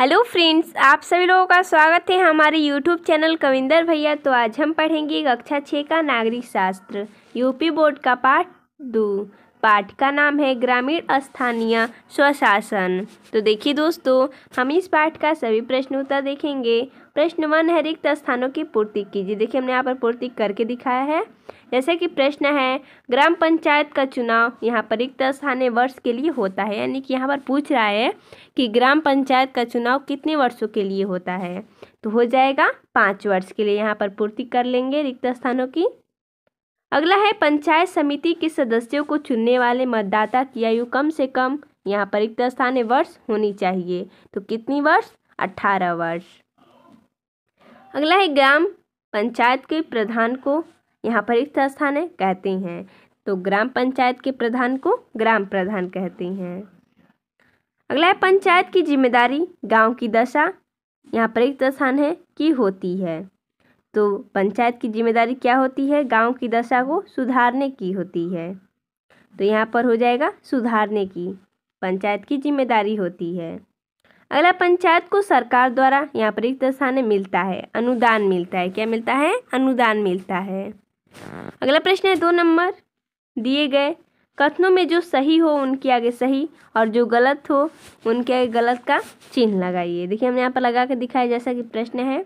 hello friends आप सभी लोगों का स्वागत है हमारे यूट्यूब चैनल कविंदर भैया तो आज हम पढ़ेंगे कक्षा छः का नागरिक शास्त्र यूपी बोर्ड का पाठ दो पाठ का नाम है ग्रामीण स्थानीय स्वशासन तो देखिए दोस्तों हम इस पाठ का सभी प्रश्न उत्तर देखेंगे प्रश्न वन है रिक्त स्थानों की पूर्ति कीजिए देखिए हमने यहाँ पर पूर्ति करके दिखाया है जैसे कि प्रश्न है ग्राम पंचायत का चुनाव यहाँ पर रिक्त स्थानीय वर्ष के लिए होता है यानी कि यहाँ पर पूछ रहा है कि ग्राम पंचायत का चुनाव कितने वर्षों के लिए होता है तो हो जाएगा पाँच वर्ष के लिए यहाँ पर पूर्ति कर लेंगे रिक्त स्थानों की अगला है पंचायत समिति के सदस्यों को चुनने वाले मतदाता की आयु कम से कम यहाँ पर रिक्त स्थानीय वर्ष होनी चाहिए तो कितनी वर्ष अठारह वर्ष अगला है ग्राम पंचायत के प्रधान को यहाँ पर रिक्त स्थान कहते हैं तो ग्राम पंचायत के प्रधान को ग्राम प्रधान कहते हैं अगला है पंचायत की जिम्मेदारी गांव की दशा यहाँ पर एक स्थान है की होती है तो पंचायत की जिम्मेदारी क्या होती है गांव की दशा को सुधारने की होती है तो यहाँ पर हो जाएगा सुधारने की पंचायत की जिम्मेदारी होती है अगला पंचायत को सरकार द्वारा यहाँ पर एक स्थान मिलता है अनुदान मिलता है क्या मिलता है अनुदान मिलता है अगला प्रश्न है दो नंबर दिए गए कथनों में जो सही हो उनके आगे सही और जो गलत हो उनके आगे गलत का चिन्ह लगाइए देखिए हमने यहाँ पर लगा के दिखाया जैसा कि प्रश्न है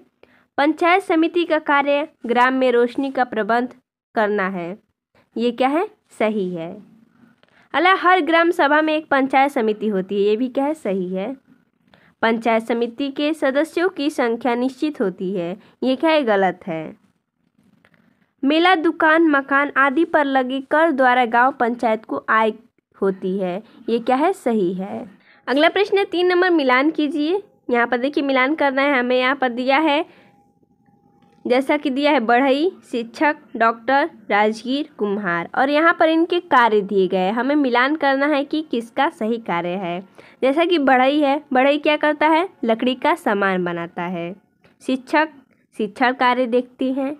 पंचायत समिति का कार्य ग्राम में रोशनी का प्रबंध करना है ये क्या है सही है अला हर ग्राम सभा में एक पंचायत समिति होती है ये भी क्या है सही है पंचायत समिति के सदस्यों की संख्या निश्चित होती है ये क्या है गलत है मेला दुकान मकान आदि पर लगे कर द्वारा गांव पंचायत को आय होती है ये क्या है सही है अगला प्रश्न है तीन नंबर मिलान कीजिए यहाँ पर देखिए मिलान करना है हमें यहाँ पर दिया है जैसा कि दिया है बढ़ई शिक्षक डॉक्टर राजगीर कुम्हार और यहाँ पर इनके कार्य दिए गए हमें मिलान करना है कि किसका सही कार्य है जैसा कि बढ़ई है बढ़ई क्या करता है लकड़ी का सामान बनाता है शिक्षक शिक्षण कार्य देखते हैं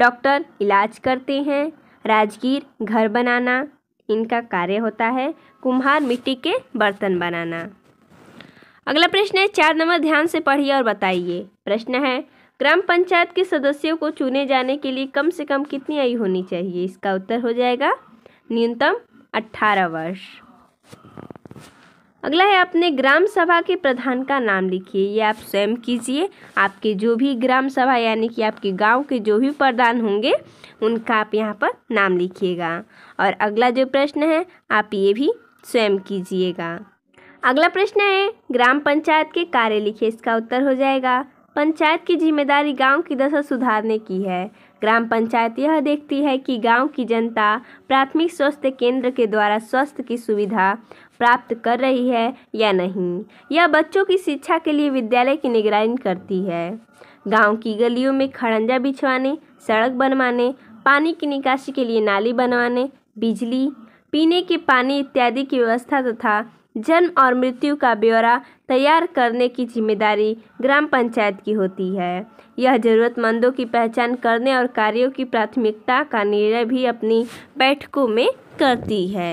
डॉक्टर इलाज करते हैं राजगीर घर बनाना इनका कार्य होता है कुम्हार मिट्टी के बर्तन बनाना अगला प्रश्न है चार नंबर ध्यान से पढ़िए और बताइए प्रश्न है ग्राम पंचायत के सदस्यों को चुने जाने के लिए कम से कम कितनी आयु होनी चाहिए इसका उत्तर हो जाएगा न्यूनतम अट्ठारह वर्ष अगला है अपने ग्राम सभा के प्रधान का नाम लिखिए ये आप स्वयं कीजिए आपके जो भी ग्राम सभा यानी कि आपके गांव के जो भी प्रधान होंगे उनका आप यहाँ पर नाम लिखिएगा और अगला जो प्रश्न है आप ये भी स्वयं कीजिएगा अगला प्रश्न है ग्राम पंचायत के कार्य लिखिए इसका उत्तर हो जाएगा पंचायत की जिम्मेदारी गांव की दशा सुधारने की है ग्राम पंचायत यह देखती है कि गांव की जनता प्राथमिक स्वास्थ्य केंद्र के द्वारा स्वास्थ्य की सुविधा प्राप्त कर रही है या नहीं यह बच्चों की शिक्षा के लिए विद्यालय की निगरानी करती है गांव की गलियों में खड़ंजा बिछवाने सड़क बनवाने पानी की निकासी के लिए नाली बनवाने बिजली पीने के पानी इत्यादि की व्यवस्था तथा जन्म और मृत्यु का ब्यौरा तैयार करने की जिम्मेदारी ग्राम पंचायत की होती है यह ज़रूरतमंदों की पहचान करने और कार्यों की प्राथमिकता का निर्णय भी अपनी बैठकों में करती है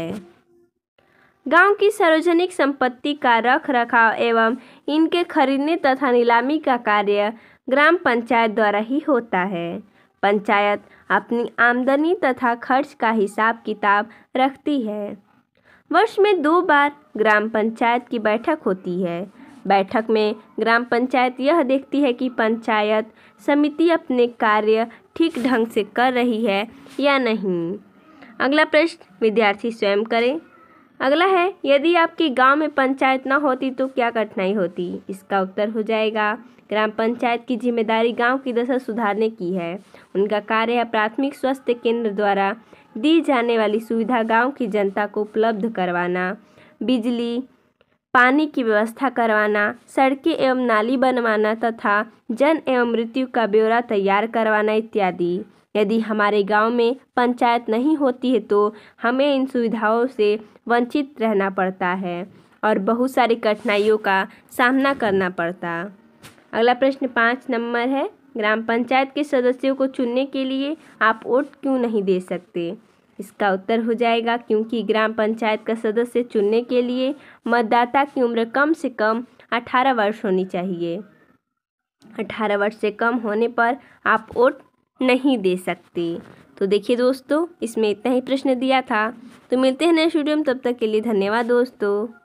गांव की सार्वजनिक संपत्ति का रख रखाव एवं इनके खरीदने तथा नीलामी का कार्य ग्राम पंचायत द्वारा ही होता है पंचायत अपनी आमदनी तथा खर्च का हिसाब किताब रखती है वर्ष में दो बार ग्राम पंचायत की बैठक होती है बैठक में ग्राम पंचायत यह देखती है कि पंचायत समिति अपने कार्य ठीक ढंग से कर रही है या नहीं अगला प्रश्न विद्यार्थी स्वयं करें अगला है यदि आपके गांव में पंचायत ना होती तो क्या कठिनाई होती इसका उत्तर हो जाएगा ग्राम पंचायत की जिम्मेदारी गांव की दशा सुधारने की है उनका कार्य है प्राथमिक स्वास्थ्य केंद्र द्वारा दी जाने वाली सुविधा गांव की जनता को उपलब्ध करवाना बिजली पानी की व्यवस्था करवाना सड़कें एवं नाली बनवाना तथा जन एवं मृत्यु का ब्यौरा तैयार करवाना इत्यादि यदि हमारे गांव में पंचायत नहीं होती है तो हमें इन सुविधाओं से वंचित रहना पड़ता है और बहुत सारी कठिनाइयों का सामना करना पड़ता अगला प्रश्न पाँच नंबर है ग्राम पंचायत के सदस्यों को चुनने के लिए आप वोट क्यों नहीं दे सकते इसका उत्तर हो जाएगा क्योंकि ग्राम पंचायत का सदस्य चुनने के लिए मतदाता की उम्र कम से कम अठारह वर्ष होनी चाहिए अठारह वर्ष से कम होने पर आप वोट नहीं दे सकते तो देखिए दोस्तों इसमें इतना ही प्रश्न दिया था तो मिलते हैं नेक्स्ट वीडियो में तब तक के लिए धन्यवाद दोस्तों